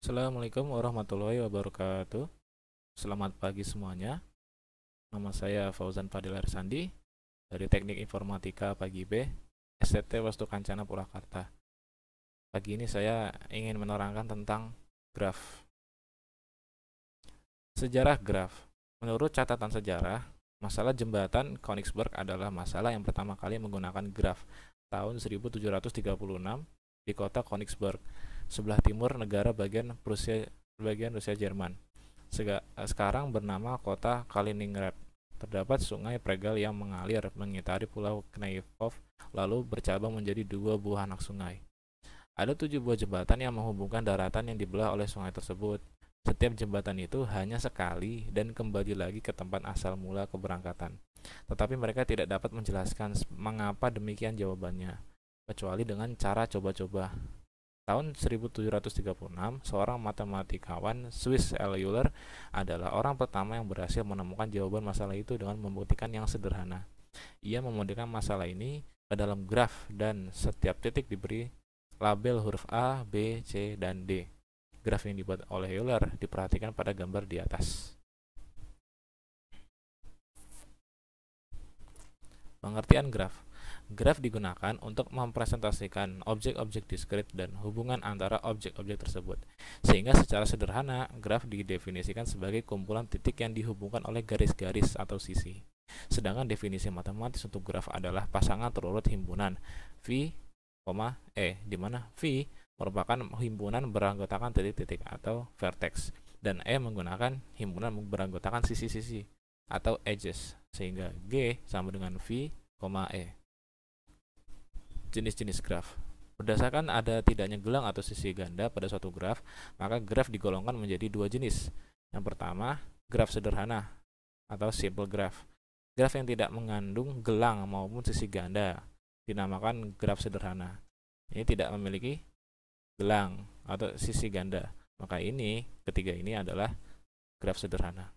Assalamualaikum warahmatullahi wabarakatuh. Selamat pagi semuanya. Nama saya Fauzan Fadil Arsandi dari Teknik Informatika Pagi B, STT Wastu Kancana Purwakarta. Pagi ini saya ingin menerangkan tentang graf. Sejarah graf. Menurut catatan sejarah, masalah jembatan Konigsberg adalah masalah yang pertama kali menggunakan graf tahun 1736 di kota Königsberg sebelah timur negara bagian Prusia bagian Rusia Jerman. Sega, eh, sekarang bernama kota Kaliningrad. Terdapat sungai Pregal yang mengalir mengitari pulau Kneipov lalu bercabang menjadi dua buah anak sungai. Ada tujuh buah jembatan yang menghubungkan daratan yang dibelah oleh sungai tersebut. Setiap jembatan itu hanya sekali dan kembali lagi ke tempat asal mula keberangkatan. Tetapi mereka tidak dapat menjelaskan mengapa demikian jawabannya kecuali dengan cara coba-coba. Tahun 1736, seorang matematikawan Swiss L. Euler adalah orang pertama yang berhasil menemukan jawaban masalah itu dengan membuktikan yang sederhana. Ia memodelkan masalah ini ke dalam graf dan setiap titik diberi label huruf A, B, C, dan D. Graf yang dibuat oleh Euler diperhatikan pada gambar di atas. Pengertian graf Graf digunakan untuk mempresentasikan objek-objek diskrit dan hubungan antara objek-objek tersebut. Sehingga secara sederhana, graf didefinisikan sebagai kumpulan titik yang dihubungkan oleh garis-garis atau sisi. Sedangkan definisi matematis untuk graf adalah pasangan terurut himpunan V, E, di mana V merupakan himpunan beranggotakan titik-titik atau vertex dan E menggunakan himpunan beranggotakan sisi-sisi atau edges sehingga G sama dengan V, E jenis-jenis graf. Berdasarkan ada tidaknya gelang atau sisi ganda pada suatu graf, maka graf digolongkan menjadi dua jenis. Yang pertama, graf sederhana atau simple graf. Graf yang tidak mengandung gelang maupun sisi ganda dinamakan graf sederhana. Ini tidak memiliki gelang atau sisi ganda. Maka ini ketiga ini adalah graf sederhana.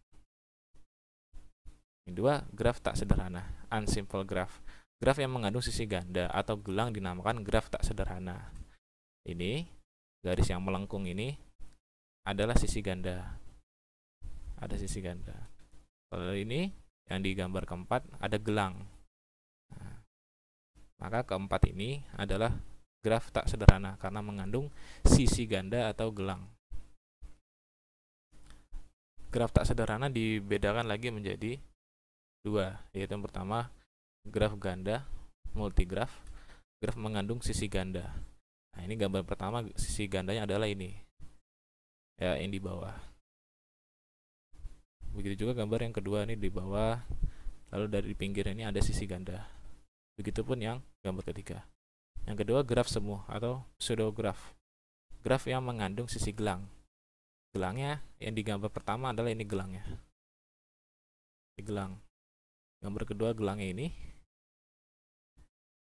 Yang dua, graf tak sederhana, unsimple graph. Graf yang mengandung sisi ganda atau gelang dinamakan graf tak sederhana. Ini garis yang melengkung ini adalah sisi ganda. Ada sisi ganda. Kalau ini yang di gambar keempat ada gelang. Nah, maka keempat ini adalah graf tak sederhana karena mengandung sisi ganda atau gelang. Graf tak sederhana dibedakan lagi menjadi dua, yaitu yang pertama graf ganda multigraf graf mengandung sisi ganda nah ini gambar pertama sisi gandanya adalah ini ya yang di bawah begitu juga gambar yang kedua ini di bawah lalu dari pinggir ini ada sisi ganda begitupun yang gambar ketiga yang kedua graf semu atau pseudograf graf yang mengandung sisi gelang gelangnya yang di gambar pertama adalah ini gelangnya di gelang gambar kedua gelangnya ini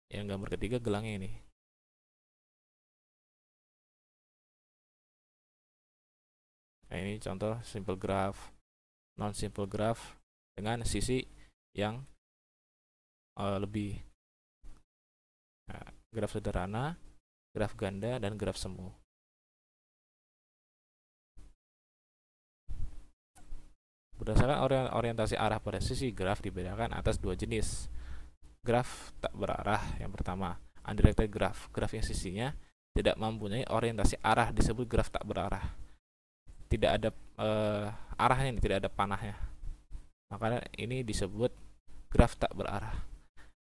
yang gambar ketiga gelangnya ini nah ini contoh simple graph non simple graph dengan sisi yang uh, lebih nah, graf sederhana graf ganda dan graf semu Berdasarkan orientasi arah pada sisi graf dibedakan atas dua jenis, graf tak berarah yang pertama undirected graf graf yang sisinya tidak mempunyai orientasi arah disebut graf tak berarah tidak ada uh, arahnya ini, tidak ada panahnya makanya ini disebut graf tak berarah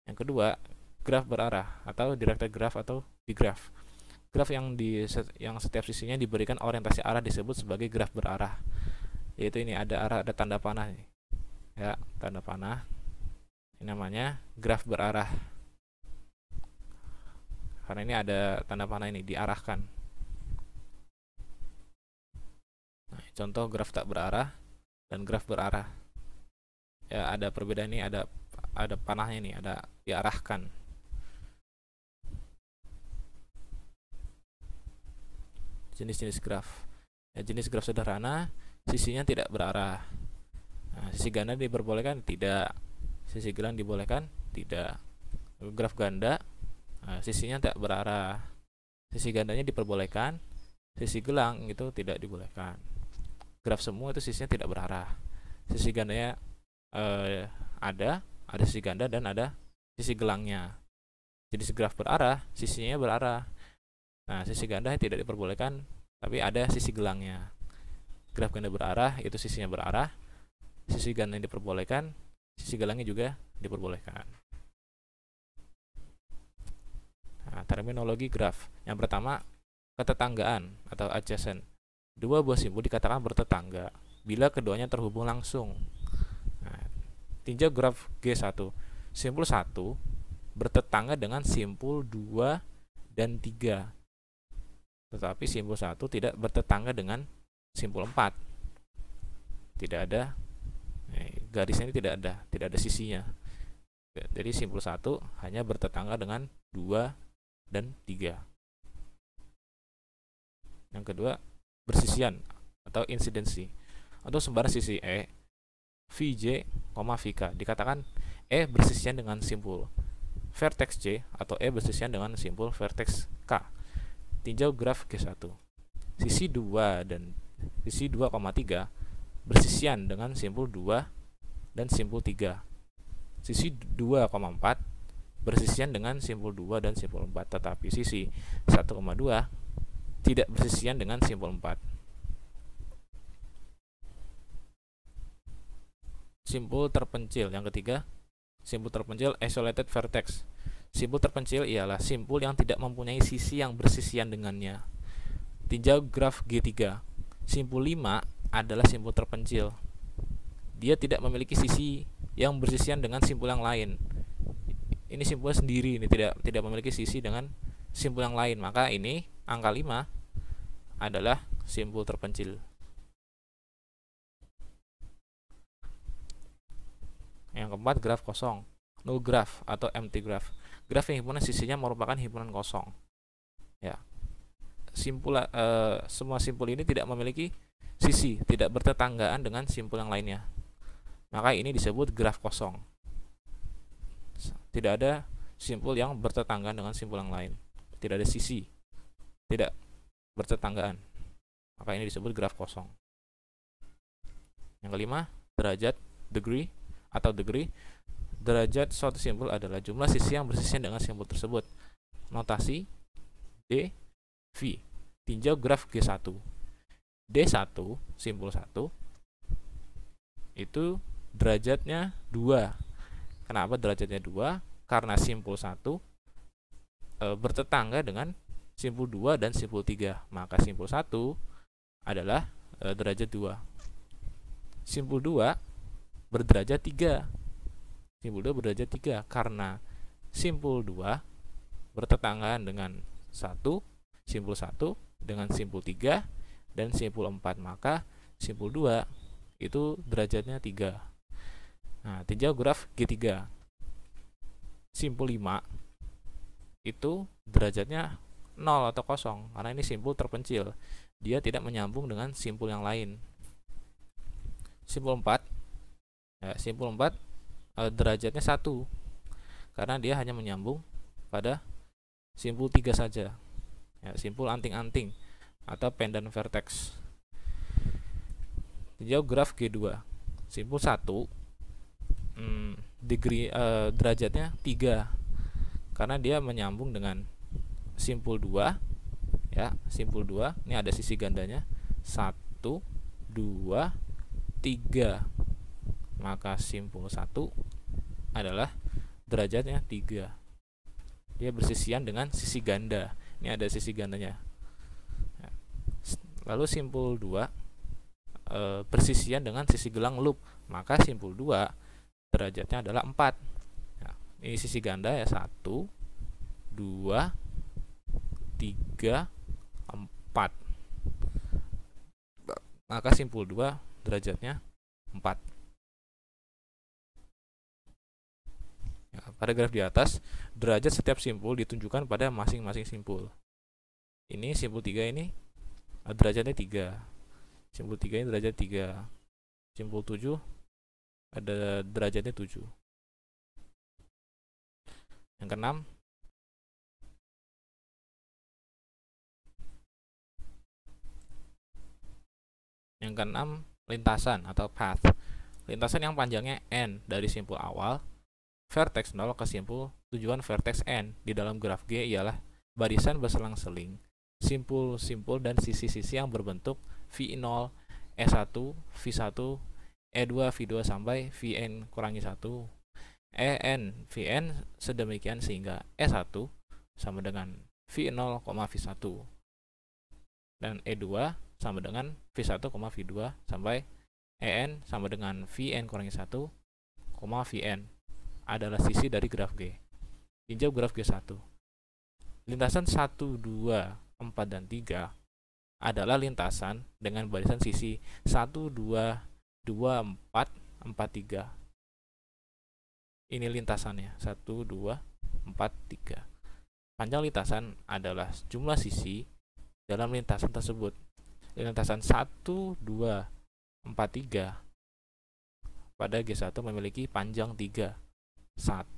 yang kedua graf berarah atau directed graf atau digraf graf yang di yang setiap sisinya diberikan orientasi arah disebut sebagai graf berarah yaitu ini ada arah ada tanda panah nih. ya tanda panah namanya graf berarah karena ini ada tanda panah ini diarahkan nah, contoh graf tak berarah dan graf berarah ya ada perbedaan ini ada ada panahnya ini ada diarahkan jenis-jenis graf ya, jenis graf sederhana sisinya tidak berarah nah, sisi ganda diperbolehkan tidak sisi gelang dibolehkan tidak graf ganda nah, sisinya tak berarah sisi gandanya diperbolehkan sisi gelang itu tidak dibolehkan graf semua itu sisinya tidak berarah sisi gandanya eh, ada ada sisi ganda dan ada sisi gelangnya jadi si graf berarah sisinya berarah nah sisi ganda tidak diperbolehkan tapi ada sisi gelangnya graf ganda berarah itu sisinya berarah sisi ganda yang diperbolehkan sisi gelangnya juga diperbolehkan. Nah, terminologi graf. Yang pertama, ketetanggaan atau adjacent. Dua buah simbol dikatakan bertetangga bila keduanya terhubung langsung. Nah, tinjau graf G1. Simpul 1 bertetangga dengan simpul 2 dan 3. Tetapi simpul 1 tidak bertetangga dengan simpul 4. Tidak ada garisnya ini tidak ada, tidak ada sisinya. Jadi simpul satu hanya bertetangga dengan dua dan tiga. Yang kedua, bersisian atau insidensi atau sembarang sisi E VJ, VK dikatakan E bersisian dengan simpul vertex j atau E bersisian dengan simpul vertex K. Tinjau graf G1. Sisi 2 dan sisi 2,3 bersisian dengan simpul 2 dan simpul 3. Sisi 2,4 bersisian dengan simpul 2 dan simpul 4, tetapi sisi 1,2 tidak bersisian dengan simpul 4. Simpul terpencil yang ketiga, simpul terpencil isolated vertex. Simpul terpencil ialah simpul yang tidak mempunyai sisi yang bersisian dengannya. Tinjau graf G3. Simpul 5 adalah simpul terpencil dia tidak memiliki sisi yang bersisian dengan simpul yang lain ini simpul sendiri ini tidak tidak memiliki sisi dengan simpul yang lain maka ini angka 5 adalah simpul terpencil yang keempat graf kosong nul graph atau empty graph graf yang himpunan sisinya merupakan himpunan kosong ya simpul e, semua simpul ini tidak memiliki sisi tidak bertetanggaan dengan simpul yang lainnya maka ini disebut graf kosong. Tidak ada simpul yang bertetanggaan dengan simpul yang lain. Tidak ada sisi. Tidak bertetanggaan. Maka ini disebut graf kosong. Yang kelima, derajat degree atau degree. Derajat suatu simpul adalah jumlah sisi yang bersisian dengan simpul tersebut. Notasi D V. Tinjau graf G1. D1, simpul 1 itu derajatnya 2 kenapa derajatnya 2 karena simpul 1 e, bertetangga dengan simpul 2 dan simpul 3 maka simpul 1 adalah e, derajat 2 simpul 2 berderajat 3 simpul 2 berderajat 3 karena simpul 2 bertetanggaan dengan 1 simpul 1 dengan simpul 3 dan simpul 4 maka simpul 2 itu derajatnya 3 Nah, tinjau graf G3. Simpul 5 itu derajatnya 0 atau kosong karena ini simpul terpencil. Dia tidak menyambung dengan simpul yang lain. Simpul 4 ya, simpul 4 e, eh, derajatnya 1 karena dia hanya menyambung pada simpul 3 saja. Ya, simpul anting-anting atau pendant vertex. Tinjau graf G2. Simpul 1 Hmm. degree uh, derajatnya 3 karena dia menyambung dengan simpul dua ya simpul dua ini ada sisi gandanya satu dua tiga maka simpul satu adalah derajatnya tiga dia bersisian dengan sisi ganda ini ada sisi gandanya ya. lalu simpul dua e, bersisian dengan sisi gelang loop maka simpul dua derajatnya adalah 4 nah, ya, ini sisi ganda ya 1 2 3 4 maka simpul 2 derajatnya 4 nah, ya, pada graf di atas, derajat setiap simpul ditunjukkan pada masing-masing simpul. Ini simpul 3 ini eh, derajatnya 3. Simpul 3 ini derajat 3. Simpul 7 ada derajatnya 7 yang keenam yang keenam lintasan atau path lintasan yang panjangnya n dari simpul awal vertex 0 ke simpul tujuan vertex n di dalam graf G ialah barisan berselang-seling simpul-simpul dan sisi-sisi yang berbentuk V0, S1, V1, E2 V2 sampai Vn kurangi 1 EN Vn sedemikian sehingga E1 sama dengan V0, V1 dan E2 sama dengan V1, V2 sampai EN sama dengan Vn kurangi 1, Vn adalah sisi dari graf G. Tinjau graf G1. Lintasan 1, 2, 4, dan 3 adalah lintasan dengan barisan sisi 1, 2, dua empat empat tiga ini lintasannya satu dua empat tiga panjang lintasan adalah jumlah sisi dalam lintasan tersebut lintasan satu dua empat tiga pada G1 memiliki panjang 3 1,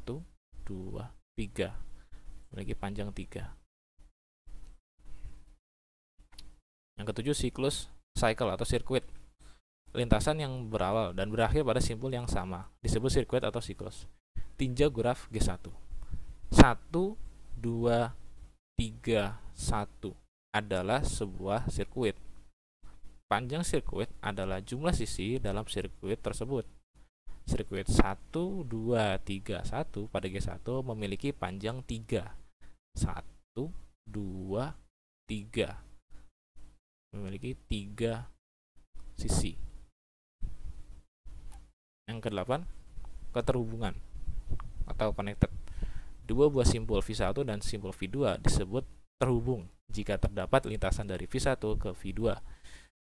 2, 3 memiliki panjang 3 yang ketujuh siklus cycle atau sirkuit lintasan yang berawal dan berakhir pada simpul yang sama, disebut sirkuit atau siklus. Tinjau graf G1. 1 2 3 1 adalah sebuah sirkuit. Panjang sirkuit adalah jumlah sisi dalam sirkuit tersebut. Sirkuit 1, 2, 3, 1 pada G1 memiliki panjang 3. 1, 2, 3. Memiliki 3 sisi. Yang kedelapan, keterhubungan atau connected. Dua buah simbol V1 dan simbol V2 disebut terhubung jika terdapat lintasan dari V1 ke V2.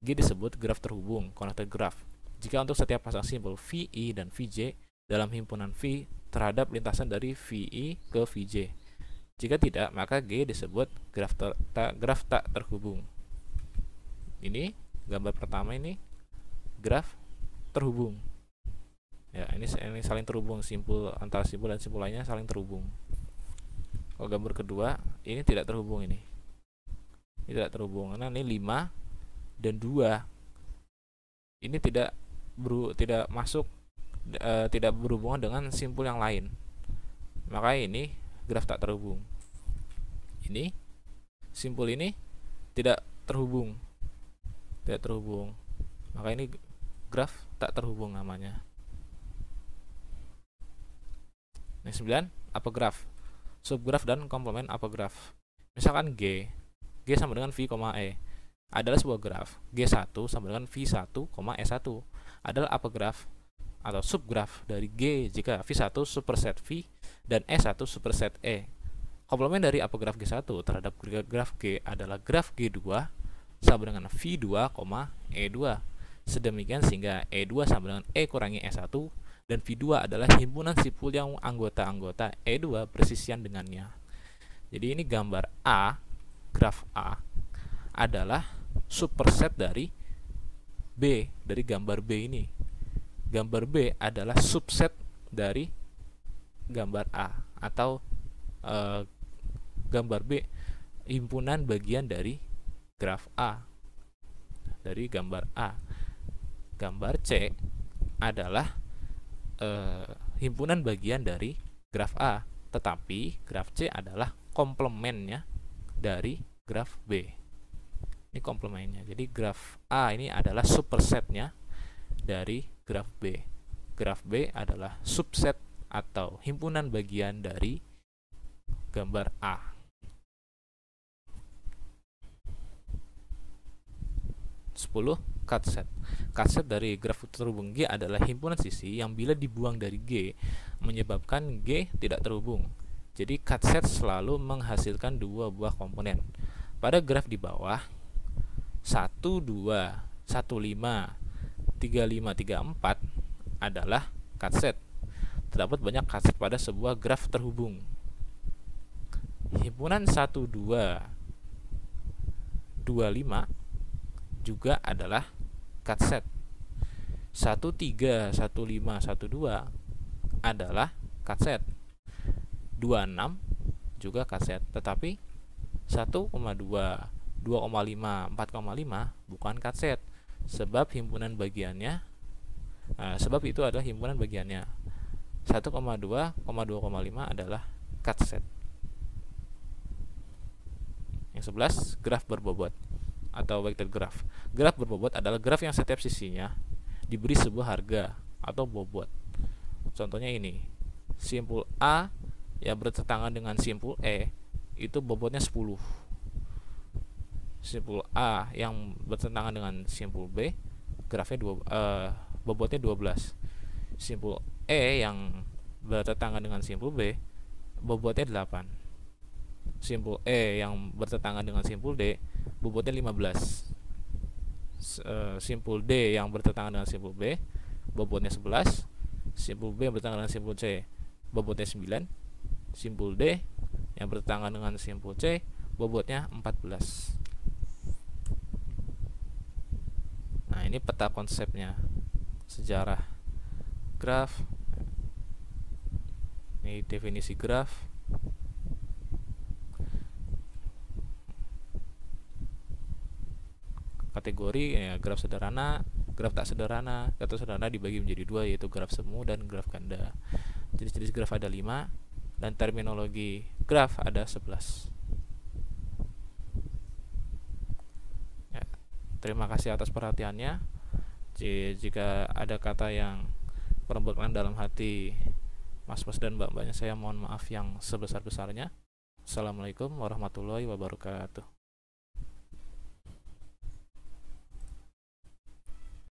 G disebut graf terhubung, connected graph. Jika untuk setiap pasang simbol VI dan VJ dalam himpunan V terhadap lintasan dari VI ke VJ. Jika tidak, maka G disebut graf, ter, ta, graf tak terhubung. Ini gambar pertama ini graf terhubung ya ini ini saling terhubung simpul antara simpul dan simpul lainnya saling terhubung kalau gambar kedua ini tidak terhubung ini ini tidak terhubung karena ini 5 dan 2 ini tidak beru, tidak masuk e, tidak berhubungan dengan simpul yang lain maka ini graf tak terhubung ini simpul ini tidak terhubung tidak terhubung maka ini graf tak terhubung namanya Yang 9 apograf. Subgraf dan komplement apograf. Misalkan G. G sama dengan V, E adalah sebuah graf G1 sama dengan V1, e 1 adalah apograf atau subgraf dari G jika V1 superset V dan e 1 superset E. Komplement dari apograf G1 terhadap graf G adalah graf G2 sama dengan V2, E2. Sedemikian sehingga E2 sama dengan E kurangi e 1 dan V2 adalah himpunan sipul yang anggota-anggota E2 persisian dengannya. Jadi ini gambar A, graf A adalah superset dari B, dari gambar B ini. Gambar B adalah subset dari gambar A atau e, gambar B himpunan bagian dari graf A. Dari gambar A. Gambar C adalah Eh, himpunan bagian dari graf A, tetapi graf C adalah komplementnya dari graf B. Ini komplementnya. Jadi graf A ini adalah supersetnya dari graf B. Graf B adalah subset atau himpunan bagian dari gambar A. Sepuluh Cut set dari graf terhubung G adalah himpunan sisi yang bila dibuang dari G menyebabkan G tidak terhubung. Jadi set selalu menghasilkan dua buah komponen. Pada graf di bawah 1 2 1 5 5 3 3 4 adalah set. Terdapat banyak set pada sebuah graf terhubung. Himpunan 1 2 25 juga adalah predikat set 1, 3, 1, 5, 1, 2 adalah cut set 2, 6 juga cut set tetapi 1,2 2,5, 4,5 bukan cut set sebab himpunan bagiannya eh, sebab itu adalah himpunan bagiannya 1,2, 2,5 adalah cut set yang sebelas graf berbobot atau vector graf. Graf berbobot adalah graf yang setiap sisinya diberi sebuah harga atau bobot. Contohnya ini. Simpul A yang bertentangan dengan simpul E itu bobotnya 10. Simpul A yang bertentangan dengan simpul B grafnya dua, eh, bobotnya 12. Simpul E yang bertentangan dengan simpul B bobotnya 8. Simpul E yang bertentangan dengan simpul D bobotnya 15 eh, simpul D yang bertentangan dengan simpul B bobotnya 11 simpul B yang bertentangan dengan simpul C bobotnya 9 simpul D yang bertentangan dengan simpul C bobotnya 14 nah ini peta konsepnya sejarah graf ini definisi graf kategori ya, graf sederhana, graf tak sederhana. Graf sederhana dibagi menjadi dua yaitu graf semu dan graf ganda. Jenis-jenis graf ada lima dan terminologi graf ada sebelas. Ya, terima kasih atas perhatiannya. Jika ada kata yang perempuan dalam hati mas-mas dan mbak-mbaknya saya mohon maaf yang sebesar-besarnya. Assalamualaikum warahmatullahi wabarakatuh.